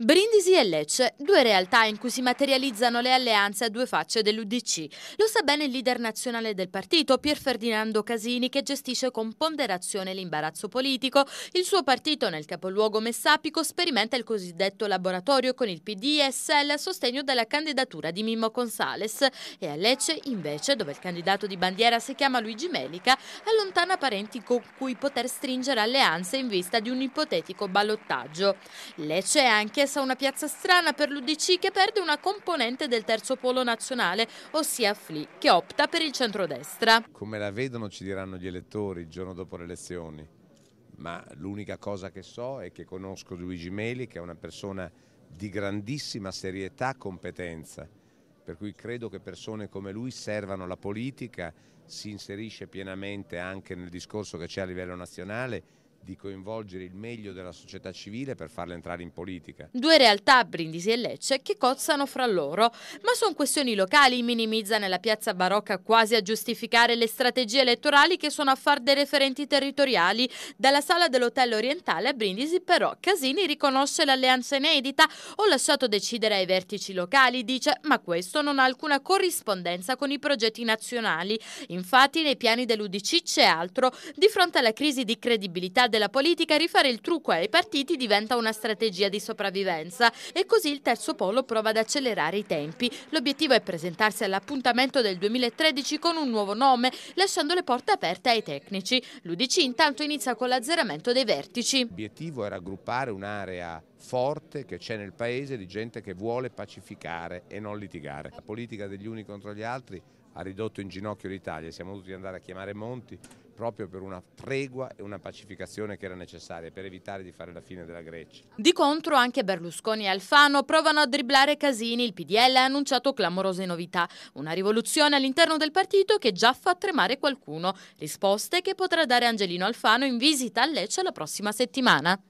Brindisi e Lecce, due realtà in cui si materializzano le alleanze a due facce dell'UDC. Lo sa bene il leader nazionale del partito, Pier Ferdinando Casini, che gestisce con ponderazione l'imbarazzo politico. Il suo partito nel capoluogo messapico sperimenta il cosiddetto laboratorio con il PDSL a sostegno della candidatura di Mimmo Consales. E a Lecce, invece, dove il candidato di bandiera si chiama Luigi Melica, allontana parenti con cui poter stringere alleanze in vista di un ipotetico ballottaggio. Lecce è anche complessa una piazza strana per l'Udc che perde una componente del terzo polo nazionale, ossia FLI, che opta per il centrodestra. Come la vedono ci diranno gli elettori il giorno dopo le elezioni, ma l'unica cosa che so è che conosco Luigi Meli, che è una persona di grandissima serietà e competenza, per cui credo che persone come lui servano la politica, si inserisce pienamente anche nel discorso che c'è a livello nazionale di coinvolgere il meglio della società civile per farla entrare in politica. Due realtà, Brindisi e Lecce, che cozzano fra loro, ma sono questioni locali, minimizza nella piazza barocca quasi a giustificare le strategie elettorali che sono a far dei referenti territoriali. Dalla sala dell'hotel orientale a Brindisi però Casini riconosce l'alleanza inedita, ho lasciato decidere ai vertici locali, dice, ma questo non ha alcuna corrispondenza con i progetti nazionali. Infatti nei piani dell'Udc c'è altro, di fronte alla crisi di credibilità del della politica, rifare il trucco ai partiti diventa una strategia di sopravvivenza e così il terzo polo prova ad accelerare i tempi. L'obiettivo è presentarsi all'appuntamento del 2013 con un nuovo nome, lasciando le porte aperte ai tecnici. L'Udc intanto inizia con l'azzeramento dei vertici. L'obiettivo è raggruppare un'area forte che c'è nel paese di gente che vuole pacificare e non litigare. La politica degli uni contro gli altri ha ridotto in ginocchio l'Italia, siamo dovuti andare a chiamare Monti proprio per una tregua e una pacificazione che era necessaria per evitare di fare la fine della Grecia. Di contro anche Berlusconi e Alfano provano a dribblare Casini, il PDL ha annunciato clamorose novità, una rivoluzione all'interno del partito che già fa tremare qualcuno, risposte che potrà dare Angelino Alfano in visita a Lecce la prossima settimana.